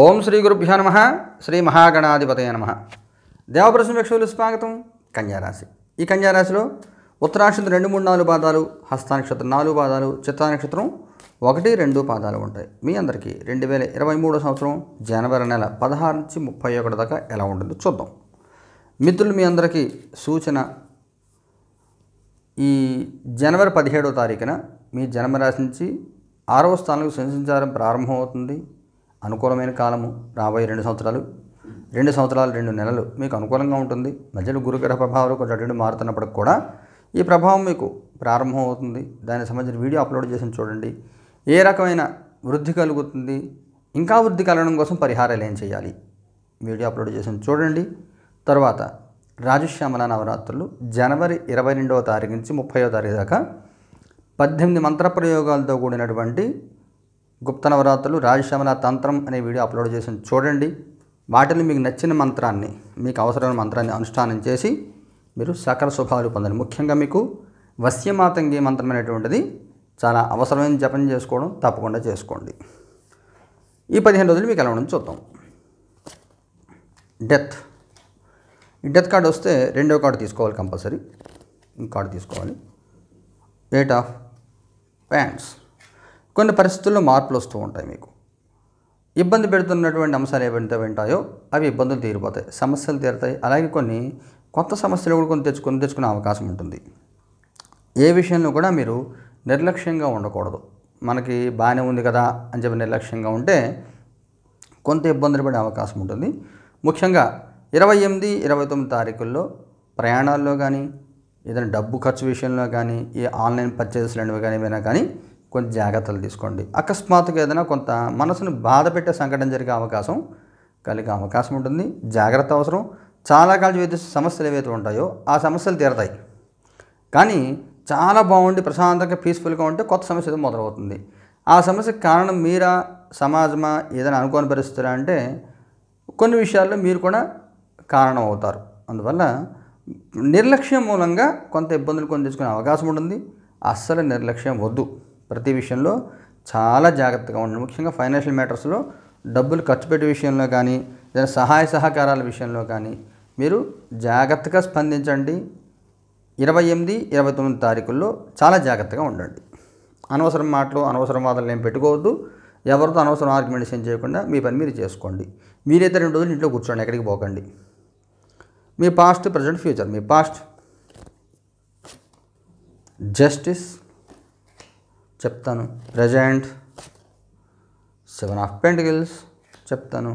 ఓం శ్రీ గురుభ్యో నమ శ్రీ మహాగణాధిపతయ నమ దేవప్రసం యక్షులు స్వాగతం కన్యారాశి ఈ కన్యారాశిలో ఉత్తరాక్షత్రం రెండు మూడు నాలుగు పాదాలు హస్తానక్షత్రం నాలుగు పాదాలు చిత్తానక్షత్రం ఒకటి రెండు పాదాలు ఉంటాయి మీ అందరికీ రెండు వేల ఇరవై మూడో సంవత్సరం జనవరి నెల పదహారు నుంచి ముప్పై ఒకటి దాకా ఎలా ఉంటుందో చూద్దాం మిత్రులు మీ అందరికీ సూచన ఈ జనవరి పదిహేడో తారీఖున మీ జన్మరాశి నుంచి ఆరవ స్థానంలో సంచారం ప్రారంభమవుతుంది అనుకూలమైన కాలము రాబోయే రెండు సంవత్సరాలు రెండు సంవత్సరాలు రెండు నెలలు మీకు అనుకూలంగా ఉంటుంది మధ్యలో గురుగ్రహ ప్రభావాలు కొంచెం అటు మారుతున్నప్పటికి కూడా ఈ ప్రభావం మీకు ప్రారంభం అవుతుంది దానికి సంబంధించిన వీడియో అప్లోడ్ చేసి చూడండి ఏ రకమైన వృద్ధి కలుగుతుంది ఇంకా వృద్ధి కలగడం కోసం పరిహారాలు ఏం చేయాలి వీడియో అప్లోడ్ చేసి చూడండి తర్వాత రాజశ్యామల నవరాత్రులు జనవరి ఇరవై రెండవ తారీఖు నుంచి ముప్పై తారీఖు దాకా పద్దెనిమిది మంత్ర ప్రయోగాలతో కూడినటువంటి గుప్త నవరాత్రులు రాజశమల తంత్రం అనే వీడియో అప్లోడ్ చేసి చూడండి వాటిని మీకు నచ్చిన మంత్రాన్ని మీకు అవసరమైన మంత్రాన్ని అనుష్ఠానం చేసి మీరు సకల శుభాలు పొందండి ముఖ్యంగా మీకు వశ్యమాతంగి మంత్రం అనేటువంటిది చాలా అవసరమైన జపం చేసుకోవడం తప్పకుండా చేసుకోండి ఈ పదిహేను రోజులు మీకు ఎలా ఉండదు చూద్దాం డెత్ ఈ డెత్ కార్డు వస్తే రెండవ కార్డు తీసుకోవాలి కంపల్సరీ ఈ కార్డు తీసుకోవాలి ఎయిట్ ఆఫ్ ప్యాంట్స్ కొన్ని పరిస్థితుల్లో మార్పులు వస్తూ ఉంటాయి మీకు ఇబ్బంది పెడుతున్నటువంటి అంశాలు ఏవైతే ఉంటాయో అవి ఇబ్బందులు తీరిపోతాయి సమస్యలు తీరుతాయి అలాగే కొన్ని కొత్త సమస్యలు కూడా కొన్ని తెచ్చుకొని తెచ్చుకునే అవకాశం ఉంటుంది ఏ విషయంలో కూడా మీరు నిర్లక్ష్యంగా ఉండకూడదు మనకి బాగానే ఉంది కదా అని చెప్పి నిర్లక్ష్యంగా ఉంటే కొంత ఇబ్బందులు పడే అవకాశం ఉంటుంది ముఖ్యంగా ఇరవై ఎనిమిది ఇరవై తొమ్మిది తారీఖుల్లో ప్రయాణాల్లో కానీ ఏదైనా డబ్బు ఖర్చు విషయంలో కానీ ఈ ఆన్లైన్ పర్చేజెస్ లాంటివి కానీ ఏమైనా కానీ కొంచెం జాగ్రత్తలు తీసుకోండి అకస్మాత్తుగా ఏదైనా కొంత మనసును బాధ పెట్టే సంఘటన జరిగే అవకాశం కలిగే అవకాశం ఉంటుంది జాగ్రత్త అవసరం చాలా కాలం ఏదైతే సమస్యలు ఏవైతే ఉంటాయో ఆ సమస్యలు తీరతాయి కానీ చాలా బాగుండి ప్రశాంతంగా పీస్ఫుల్గా ఉంటే కొత్త సమస్య మొదలవుతుంది ఆ సమస్యకు కారణం మీరా సమాజమా ఏదైనా అనుకోని పరిస్థితురా అంటే కొన్ని విషయాల్లో మీరు కూడా కారణం అవుతారు అందువల్ల నిర్లక్ష్యం మూలంగా కొంత ఇబ్బందులు కొని తెచ్చుకునే అవకాశం ఉంటుంది అస్సలు నిర్లక్ష్యం వద్దు ప్రతి విషయంలో చాలా జాగ్రత్తగా ఉండండి ముఖ్యంగా ఫైనాన్షియల్ మ్యాటర్స్లో డబ్బులు ఖర్చు పెట్టే విషయంలో కానీ లేదా సహాయ సహకారాల విషయంలో కానీ మీరు జాగ్రత్తగా స్పందించండి ఇరవై ఎనిమిది ఇరవై తొమ్మిది తారీఖుల్లో చాలా జాగ్రత్తగా ఉండండి అనవసరం మాటలు అనవసరం వాదనలు ఏం పెట్టుకోవద్దు ఎవరితో అనవసరం ఆర్గ్యుమెంట్స్ ఏం చేయకుండా మీ పని మీరు చేసుకోండి మీరైతే రెండు రోజులు ఇంట్లో కూర్చోండి ఎక్కడికి పోకండి మీ పాస్ట్ ప్రజెంట్ ఫ్యూచర్ మీ పాస్ట్ జస్టిస్ చెప్తాను ప్రజెంట్ సెవెన్ ఆఫ్ పెంటికల్స్ చెప్తాను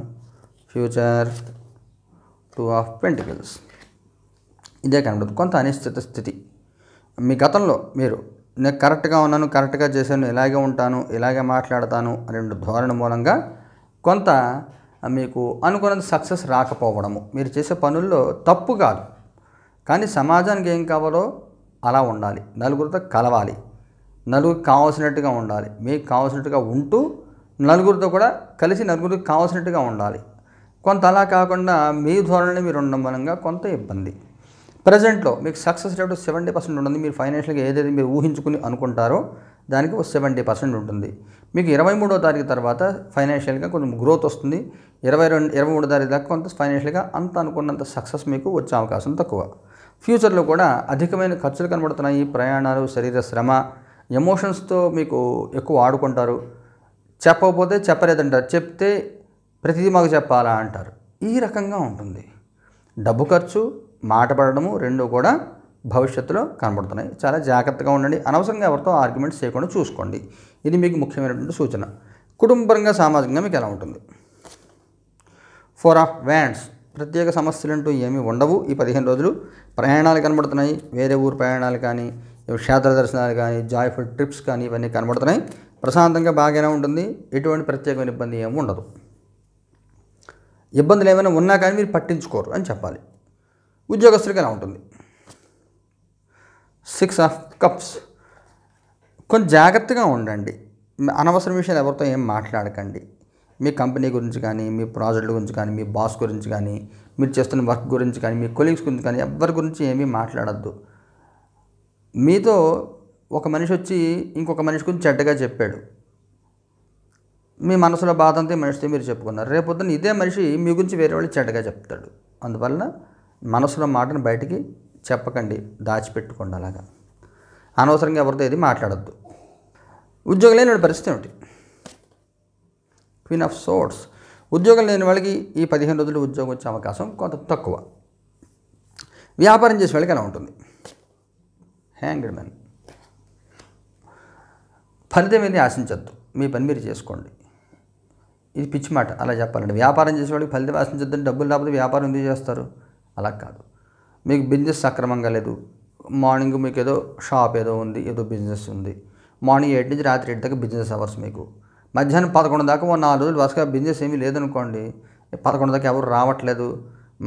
ఫ్యూచర్ టూ ఆఫ్ పెంటికల్స్ ఇదే కనబడదు కొంత అనిశ్చిత స్థితి మీ గతంలో మీరు నేను కరెక్ట్గా ఉన్నాను కరెక్ట్గా చేశాను ఇలాగే ఉంటాను ఇలాగే మాట్లాడతాను అనే ధోరణి మూలంగా కొంత మీకు అనుకున్నంత సక్సెస్ రాకపోవడము మీరు చేసే పనుల్లో తప్పు కాదు కానీ సమాజానికి ఏం కావాలో అలా ఉండాలి నలుగురితో కలవాలి నలుగురికి కావాల్సినట్టుగా ఉండాలి మీకు కావాల్సినట్టుగా ఉంటూ నలుగురితో కూడా కలిసి నలుగురికి కావాల్సినట్టుగా ఉండాలి కొంత అలా కాకుండా మీ ధోరణి మీరు ఉండడం మూలంగా కొంత ఇబ్బంది ప్రజెంట్లో మీకు సక్సెస్ రేటు సెవెంటీ పర్సెంట్ ఉంటుంది మీరు ఫైనాన్షియల్గా ఏదైతే మీరు ఊహించుకుని అనుకుంటారో దానికి ఒక సెవెంటీ పర్సెంట్ ఉంటుంది మీకు ఇరవై మూడో తారీఖు తర్వాత ఫైనాన్షియల్గా కొంచెం గ్రోత్ వస్తుంది ఇరవై రెండు ఇరవై మూడో తారీఖు దాకా కొంత ఫైనాన్షియల్గా అంత అనుకున్నంత సక్సెస్ మీకు వచ్చే అవకాశం తక్కువ ఫ్యూచర్లో కూడా అధికమైన ఖర్చులు కనబడుతున్నాయి ప్రయాణాలు శరీర శ్రమ ఎమోషన్స్తో మీకు ఎక్కువ ఆడుకుంటారు చెప్పకపోతే చెప్పలేదంటారు చెప్తే ప్రతిదీ మాకు చెప్పాలా అంటారు ఈ రకంగా ఉంటుంది డబ్బు ఖర్చు మాట పడడము రెండు కూడా భవిష్యత్తులో కనబడుతున్నాయి చాలా జాగ్రత్తగా ఉండండి అనవసరంగా ఎవరితో ఆర్గ్యుమెంట్స్ చేయకుండా చూసుకోండి ఇది మీకు ముఖ్యమైనటువంటి సూచన కుటుంబరంగా సామాజికంగా మీకు ఎలా ఉంటుంది ఫోర్ ఆఫ్ వ్యాండ్స్ ప్రత్యేక సమస్యలు అంటూ ఏమీ ఉండవు ఈ పదిహేను రోజులు ప్రయాణాలు కనబడుతున్నాయి వేరే ఊరు ప్రయాణాలు కానీ క్షేత్ర దర్శనాలు కానీ జాయ్ఫుల్ ట్రిప్స్ కానీ ఇవన్నీ కనబడుతున్నాయి ప్రశాంతంగా బాగానే ఉంటుంది ఎటువంటి ప్రత్యేకమైన ఇబ్బంది ఏమి ఉండదు ఇబ్బందులు ఏమైనా ఉన్నా కానీ మీరు పట్టించుకోరు అని చెప్పాలి ఉద్యోగస్తులకి ఎలా ఉంటుంది సిక్స్ ఆఫ్ కప్స్ కొంచెం జాగ్రత్తగా ఉండండి అనవసర విషయాలు ఎవరితో ఏం మాట్లాడకండి మీ కంపెనీ గురించి కానీ మీ ప్రాజెక్ట్ గురించి కానీ మీ బాస్ గురించి కానీ మీరు చేస్తున్న వర్క్ గురించి కానీ మీ కొలీగ్స్ గురించి కానీ ఎవరి గురించి ఏమీ మాట్లాడద్దు మీతో ఒక మనిషి వచ్చి ఇంకొక మనిషి గురించి చెడ్డగా చెప్పాడు మీ మనసులో బాధ అంతే మనిషితో మీరు చెప్పుకున్నారు రేపొద్దున ఇదే మనిషి మీ గురించి వేరే వాళ్ళు చెడ్డగా చెప్తాడు అందువలన మనసులో మాటను బయటికి చెప్పకండి దాచిపెట్టుకోండి అలాగా అనవసరంగా ఎవరితో ఏది మాట్లాడద్దు ఉద్యోగం లేని పరిస్థితి ఏమిటి క్వీన్ ఆఫ్ సోర్ట్స్ ఉద్యోగం లేని వాళ్ళకి ఈ పదిహేను రోజులు ఉద్యోగం వచ్చే అవకాశం కొంత తక్కువ వ్యాపారం చేసే వాళ్ళకి ఎలా ఉంటుంది హ్యాంగ్డ్ మెన్ ఫలితం ఏది ఆశించద్దు మీ పని మీరు చేసుకోండి ఇది పిచ్చి మాట అలా చెప్పాలండి వ్యాపారం చేసేవాడికి ఫలితం ఆశించొద్దని డబ్బులు లేకపోతే వ్యాపారం ఎందుకు చేస్తారు అలా కాదు మీకు బిజినెస్ సక్రమంగా లేదు మార్నింగ్ మీకు ఏదో షాప్ ఏదో ఉంది ఏదో బిజినెస్ ఉంది మార్నింగ్ ఎయిట్ నుంచి రాత్రి ఎయిట్ దాకా బిజినెస్ అవర్స్ మీకు మధ్యాహ్నం పదకొండు దాకా ఓ నాలుగు రోజులు వరుసగా బిజినెస్ ఏమీ లేదనుకోండి పదకొండు దాకా ఎవరు రావట్లేదు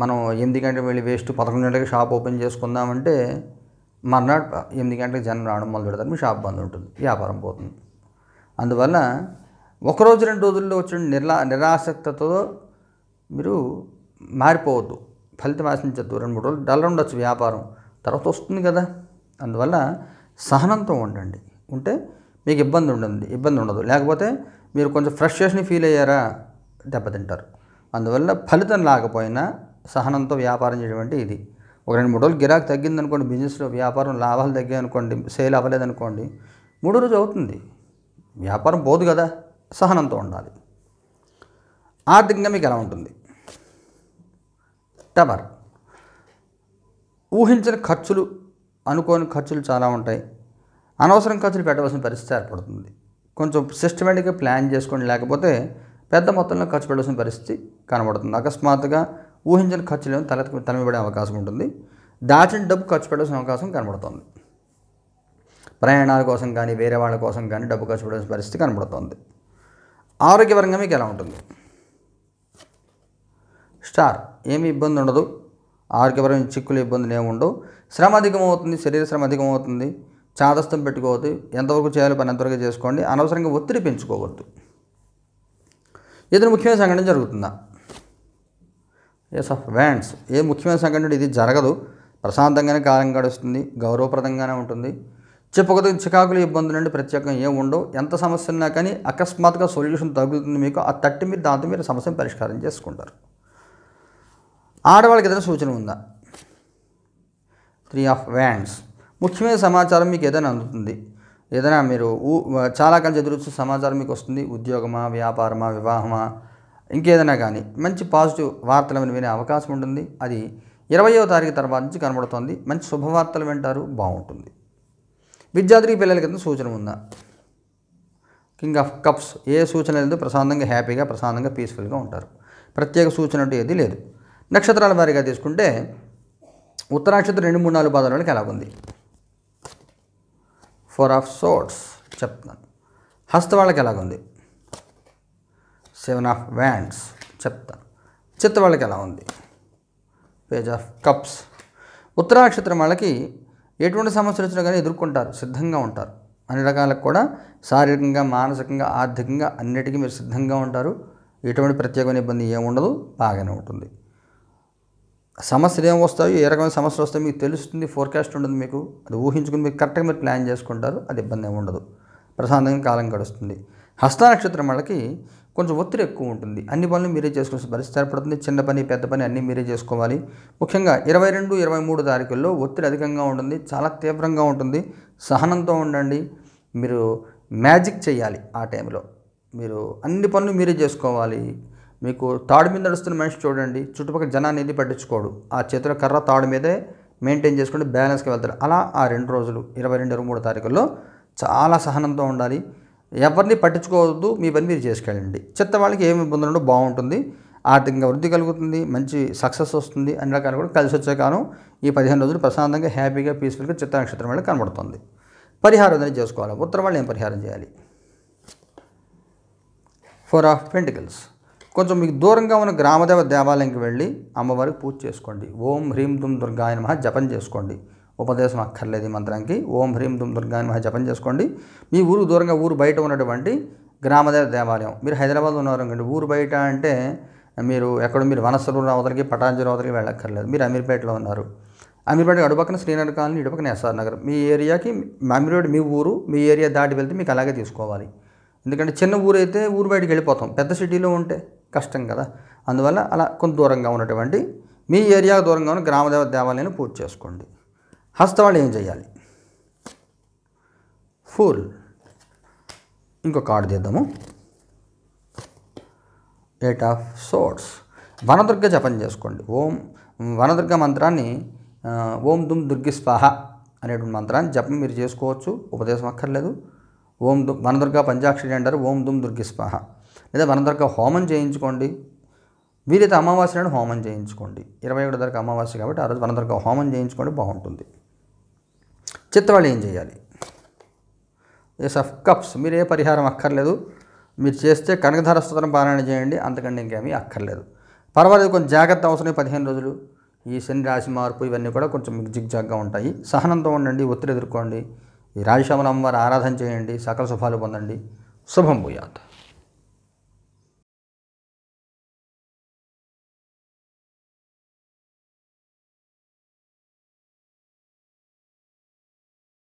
మనం ఎనిమిది గంటలకు వెళ్ళి వేస్ట్ పదకొండు గంటలకు షాప్ ఓపెన్ చేసుకుందామంటే మర్నాడు ఎనిమిది గంటలకు జనం రావడం మొదలు పెడతారు మీ షాప్ బంద్ ఉంటుంది వ్యాపారం పోతుంది అందువల్ల ఒకరోజు రెండు రోజుల్లో వచ్చిన నిర్లా నిరాసక్తతో మీరు మారిపోవద్దు ఫలితం ఆశించద్దు రెండు మూడు రోజులు డల్ ఉండొచ్చు వ్యాపారం తర్వాత వస్తుంది కదా అందువల్ల సహనంతో ఉండండి ఉంటే మీకు ఇబ్బంది ఉండండి ఇబ్బంది ఉండదు లేకపోతే మీరు కొంచెం ఫ్రస్ట్రేషన్ ఫీల్ అయ్యారా దెబ్బతింటారు అందువల్ల ఫలితం లేకపోయినా సహనంతో వ్యాపారం చేయడం అంటే ఇది ఒక రెండు మూడు రోజులు తగ్గింది తగ్గిందనుకోండి బిజినెస్లో వ్యాపారం లాభాలు అనుకోండి సేల్ అవ్వలేదనుకోండి మూడు రోజు అవుతుంది వ్యాపారం పోదు కదా సహనంతో ఉండాలి ఆర్థికంగా మీకు ఎలా ఉంటుంది టవర్ ఊహించిన ఖర్చులు అనుకోని ఖర్చులు చాలా ఉంటాయి అనవసరం ఖర్చులు పెట్టవలసిన పరిస్థితి ఏర్పడుతుంది కొంచెం సిస్టమేటిక్గా ప్లాన్ చేసుకోండి లేకపోతే పెద్ద మొత్తంలో ఖర్చు పెట్టవలసిన పరిస్థితి కనబడుతుంది అకస్మాత్తుగా ఖర్చు ఖర్చులను తల తలమిబడే అవకాశం ఉంటుంది దాచిన డబ్బు ఖర్చు పెట్టాల్సిన అవకాశం కనబడుతుంది ప్రయాణాల కోసం కానీ వేరే వాళ్ళ కోసం కానీ డబ్బు ఖర్చు పెట్టాల్సిన పరిస్థితి కనబడుతుంది ఆరోగ్యపరంగా మీకు ఎలా ఉంటుంది స్టార్ ఏమి ఇబ్బంది ఉండదు ఆరోగ్యపరమైన చిక్కులు ఇబ్బందులు ఏముండవు శ్రమ అధికమవుతుంది శరీర శ్రమ అధికమవుతుంది చాదస్తం పెట్టుకోవద్దు ఎంతవరకు చేయాలో పని ఎంతవరకు చేసుకోండి అనవసరంగా ఒత్తిడి పెంచుకోవద్దు ఇతను ముఖ్యమైన సంఘటన జరుగుతుందా ఎస్ ఆఫ్ వ్యాండ్స్ ఏ ముఖ్యమైన సంఘటన ఇది జరగదు ప్రశాంతంగానే కాలం గడుస్తుంది గౌరవప్రదంగానే ఉంటుంది చెప్పుకోదగిన చికాకులు ఇబ్బందులు నుండి ప్రత్యేకం ఏం ఉండవు ఎంత సమస్య ఉన్నా కానీ అకస్మాత్తుగా సొల్యూషన్ తగులుతుంది మీకు ఆ తట్టి మీరు దాంతో మీరు సమస్యను పరిష్కారం చేసుకుంటారు ఆడవాళ్ళకి ఏదైనా సూచన ఉందా త్రీ ఆఫ్ వ్యాండ్స్ ముఖ్యమైన సమాచారం మీకు ఏదైనా అందుతుంది ఏదైనా మీరు చాలా కాలం ఎదురు సమాచారం మీకు వస్తుంది ఉద్యోగమా వ్యాపారమా వివాహమా ఇంకేదైనా కానీ మంచి పాజిటివ్ వార్తలు వినే అవకాశం ఉంటుంది అది ఇరవయో తారీఖు తర్వాత నుంచి కనబడుతోంది మంచి శుభవార్తలు వింటారు బాగుంటుంది విద్యార్థి పిల్లల కింద సూచన ఉందా కింగ్ ఆఫ్ కప్స్ ఏ సూచన లేదు ప్రశాంతంగా హ్యాపీగా ప్రశాంతంగా పీస్ఫుల్గా ఉంటారు ప్రత్యేక సూచన అంటే ఏది లేదు నక్షత్రాల వారీగా తీసుకుంటే ఉత్తరాక్షత్రం రెండు మూడు నాలుగు బాధలు ఎలా ఉంది ఫోర్ ఆఫ్ సోట్స్ చెప్తున్నాను హస్త వాళ్ళకి ఎలాగుంది సెవెన్ ఆఫ్ వ్యాండ్స్ చెప్తాను చిత్త వాళ్ళకి ఎలా ఉంది పేజ్ ఆఫ్ కప్స్ ఉత్తరాక్షత్రం వాళ్ళకి ఎటువంటి సమస్యలు వచ్చినా కానీ ఎదుర్కొంటారు సిద్ధంగా ఉంటారు అన్ని రకాలకు కూడా శారీరకంగా మానసికంగా ఆర్థికంగా అన్నిటికీ మీరు సిద్ధంగా ఉంటారు ఎటువంటి ప్రత్యేకమైన ఇబ్బంది ఏముండదు బాగానే ఉంటుంది సమస్యలు ఏం వస్తాయో ఏ రకమైన సమస్యలు వస్తాయో మీకు తెలుస్తుంది ఫోర్కాస్ట్ ఉండదు మీకు అది ఊహించుకుని మీరు కరెక్ట్గా మీరు ప్లాన్ చేసుకుంటారు అది ఇబ్బంది ఏమి ఉండదు ప్రశాంతంగా కాలం గడుస్తుంది హస్తానక్షత్రం వాళ్ళకి కొంచెం ఒత్తిడి ఎక్కువ ఉంటుంది అన్ని పనులు మీరే చేసుకోవాల్సిన పరిస్థితి ఏర్పడుతుంది చిన్న పని పెద్ద పని అన్నీ మీరే చేసుకోవాలి ముఖ్యంగా ఇరవై రెండు ఇరవై మూడు తారీఖుల్లో ఒత్తిడి అధికంగా ఉంటుంది చాలా తీవ్రంగా ఉంటుంది సహనంతో ఉండండి మీరు మ్యాజిక్ చేయాలి ఆ టైంలో మీరు అన్ని పనులు మీరే చేసుకోవాలి మీకు తాడు మీద నడుస్తున్న మనిషి చూడండి చుట్టుపక్కల జనాన్ని ఇది పట్టించుకోడు ఆ చేతిలో కర్ర తాడు మీదే మెయింటైన్ చేసుకుంటే బ్యాలెన్స్కి వెళ్తారు అలా ఆ రెండు రోజులు ఇరవై రెండు ఇరవై మూడు తారీఖుల్లో చాలా సహనంతో ఉండాలి ఎవరిని పట్టించుకోవద్దు మీ పని మీరు చేసుకెళ్ళండి చెత్త వాళ్ళకి ఏమి ఇబ్బంది ఉండదు బాగుంటుంది ఆర్థికంగా వృద్ధి కలుగుతుంది మంచి సక్సెస్ వస్తుంది అన్ని రకాలు కూడా కలిసి వచ్చే కాను ఈ పదిహేను రోజులు ప్రశాంతంగా హ్యాపీగా పీస్ఫుల్గా చిత్త నక్షత్రం వల్ల కనబడుతుంది పరిహారం అనేది చేసుకోవాలి ఉత్తరం వాళ్ళు ఏం పరిహారం చేయాలి ఫోర్ ఆఫ్ పెంటికల్స్ కొంచెం మీకు దూరంగా ఉన్న గ్రామదేవ దేవాలయంకి వెళ్ళి అమ్మవారికి పూజ చేసుకోండి ఓం హ్రీం దుమ్ దుర్గాయ నమ జపం చేసుకోండి ఉపదేశం అక్కర్లేదు ఈ మంత్రానికి ఓం హ్రీం దుమ్ దుర్గా అని జపం చేసుకోండి మీ ఊరు దూరంగా ఊరు బయట ఉన్నటువంటి గ్రామదేవ దేవాలయం మీరు హైదరాబాద్ ఉన్నారు ఉన్నారనుకోండి ఊరు బయట అంటే మీరు ఎక్కడ మీరు వనస్థలు అవతలకి పటాంజలి అవతలకి వెళ్ళక్కర్లేదు మీరు అమీర్పేటలో ఉన్నారు అమీర్పేట అడుపక్కన శ్రీనగర్ కాలనీ ఇటుపక్కన ఎస్ఆర్ నగర్ మీ ఏరియాకి అమీర్పేట మీ ఊరు మీ ఏరియా దాటి వెళ్తే మీకు అలాగే తీసుకోవాలి ఎందుకంటే చిన్న ఊరు అయితే ఊరు బయటకు వెళ్ళిపోతాం పెద్ద సిటీలో ఉంటే కష్టం కదా అందువల్ల అలా కొంత దూరంగా ఉన్నటువంటి మీ ఏరియా దూరంగా ఉన్న గ్రామదేవ దేవాలయాన్ని పూర్తి చేసుకోండి హస్తవాళ్ళు ఏం చేయాలి ఫుల్ ఇంకో కార్డు చేద్దాము ఎయిట్ ఆఫ్ సోర్ట్స్ వనదుర్గ జపం చేసుకోండి ఓం వనదుర్గ మంత్రాన్ని ఓం దుమ్ దుర్గి అనేటువంటి మంత్రాన్ని జపం మీరు చేసుకోవచ్చు ఉపదేశం అక్కర్లేదు ఓం దుమ్ వనదుర్గ పంచాక్షరి అంటారు ఓం దుమ్ దుర్గి లేదా వనదుర్గ హోమం చేయించుకోండి వీరైతే అమావాస్య హోమం చేయించుకోండి ఇరవై ఒకటి దగ్గర అమావాస్య కాబట్టి ఆ రోజు వనదుర్గ హోమం చేయించుకోండి బాగుంటుంది చిత్తవాళ్ళు ఏం చేయాలి ఎస్ ఆఫ్ కప్స్ మీరు ఏ పరిహారం అక్కర్లేదు మీరు చేస్తే కనకధార స్తోత్రం పారాయణ చేయండి అంతకంటే ఇంకేమీ అక్కర్లేదు పర్వాలేదు కొంచెం జాగ్రత్త అవసరం పదిహేను రోజులు ఈ శని రాశి మార్పు ఇవన్నీ కూడా కొంచెం మీకు జిగ్జాగ్గా ఉంటాయి సహనంతో ఉండండి ఒత్తిడి ఎదుర్కోండి ఈ రాజశ్యామల అమ్మవారి ఆరాధన చేయండి సకల శుభాలు పొందండి శుభం భూయాత్